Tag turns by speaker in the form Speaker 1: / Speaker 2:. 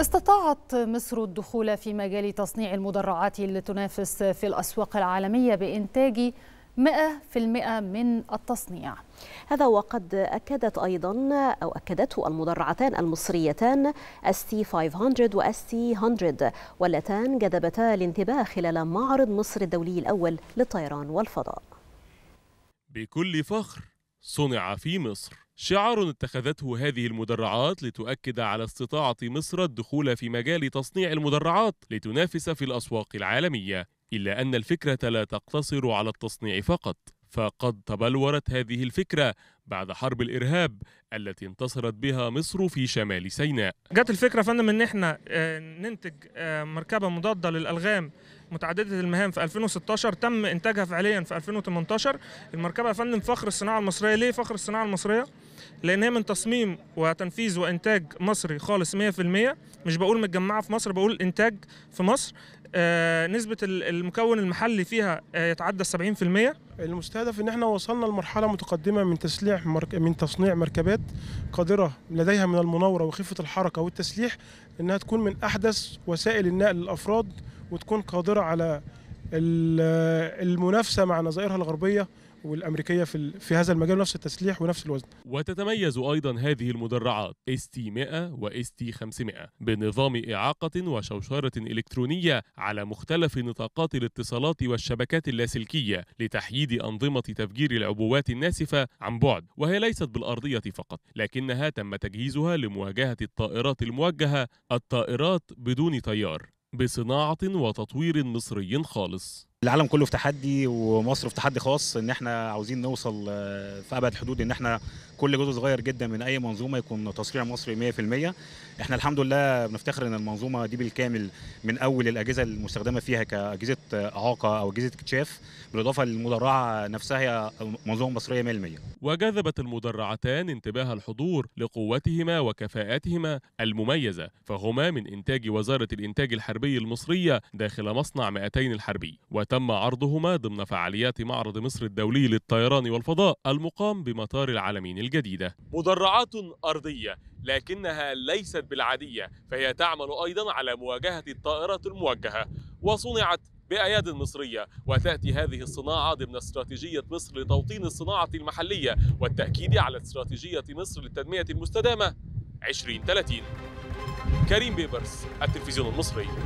Speaker 1: استطاعت مصر الدخول في مجال تصنيع المدرعات لتنافس في الأسواق العالمية بإنتاج 100% من التصنيع هذا وقد أكدت أيضا أو أكدته المدرعتان المصريتان ST 500 و ST 100 واللتان جذبتا الانتباه خلال معرض مصر الدولي الأول للطيران والفضاء
Speaker 2: بكل فخر صنع في مصر شعار اتخذته هذه المدرعات لتؤكد على استطاعة مصر الدخول في مجال تصنيع المدرعات لتنافس في الأسواق العالمية إلا أن الفكرة لا تقتصر على التصنيع فقط فقد تبلورت هذه الفكرة بعد حرب الإرهاب التي انتصرت بها مصر في شمال سيناء
Speaker 3: جت الفكرة فندم إن إحنا آه، ننتج آه، مركبة مضادة للألغام متعددة المهام في 2016 تم إنتاجها فعليا في 2018 المركبة يا فندم فخر الصناعة المصرية ليه فخر الصناعة المصرية؟ لأن هي من تصميم وتنفيذ وإنتاج مصري خالص 100% مش بقول متجمعة في مصر بقول إنتاج في مصر آه، نسبة المكون المحلي فيها آه، يتعدى 70% المستهدف ان احنا وصلنا لمرحله متقدمه من تسليح مرك... من تصنيع مركبات قادره لديها من المناوره وخفه الحركه والتسليح انها تكون من احدث وسائل النقل للافراد وتكون قادره على المنافسه مع نظائرها الغربيه والامريكيه في في هذا المجال نفس التسليح
Speaker 2: ونفس الوزن. وتتميز ايضا هذه المدرعات اس تي 100 واس تي 500 بنظام اعاقه وشوشره الكترونيه على مختلف نطاقات الاتصالات والشبكات اللاسلكيه لتحييد انظمه تفجير العبوات الناسفه عن بعد، وهي ليست بالارضيه فقط، لكنها تم تجهيزها لمواجهه الطائرات الموجهه الطائرات بدون طيار بصناعه وتطوير مصري خالص.
Speaker 1: العالم كله في تحدي ومصر في تحدي خاص ان احنا عاوزين نوصل آه، في ابعد الحدود ان احنا كل جزء صغير جدا من اي منظومه يكون تصريع مصري 100% احنا الحمد لله بنفتخر ان المنظومه دي بالكامل من اول الاجهزه المستخدمه فيها كاجهزه اعاقه او اجهزه اكتشاف بالاضافه للمدرعه نفسها هي منظومه مصريه 100%
Speaker 2: وجذبت المدرعتان انتباه الحضور لقوتهما وكفاءتهما المميزه فهما من انتاج وزاره الانتاج الحربي المصريه داخل مصنع 200 الحربي وت تم عرضهما ضمن فعاليات معرض مصر الدولي للطيران والفضاء المقام بمطار العالمين الجديدة مدرعات أرضية لكنها ليست بالعادية فهي تعمل أيضا على مواجهة الطائرات الموجهة وصنعت بأياد مصرية وتأتي هذه الصناعة ضمن استراتيجية مصر لتوطين الصناعة المحلية والتأكيد على استراتيجية مصر للتنمية المستدامة 2030 كريم بيبرس التلفزيون المصري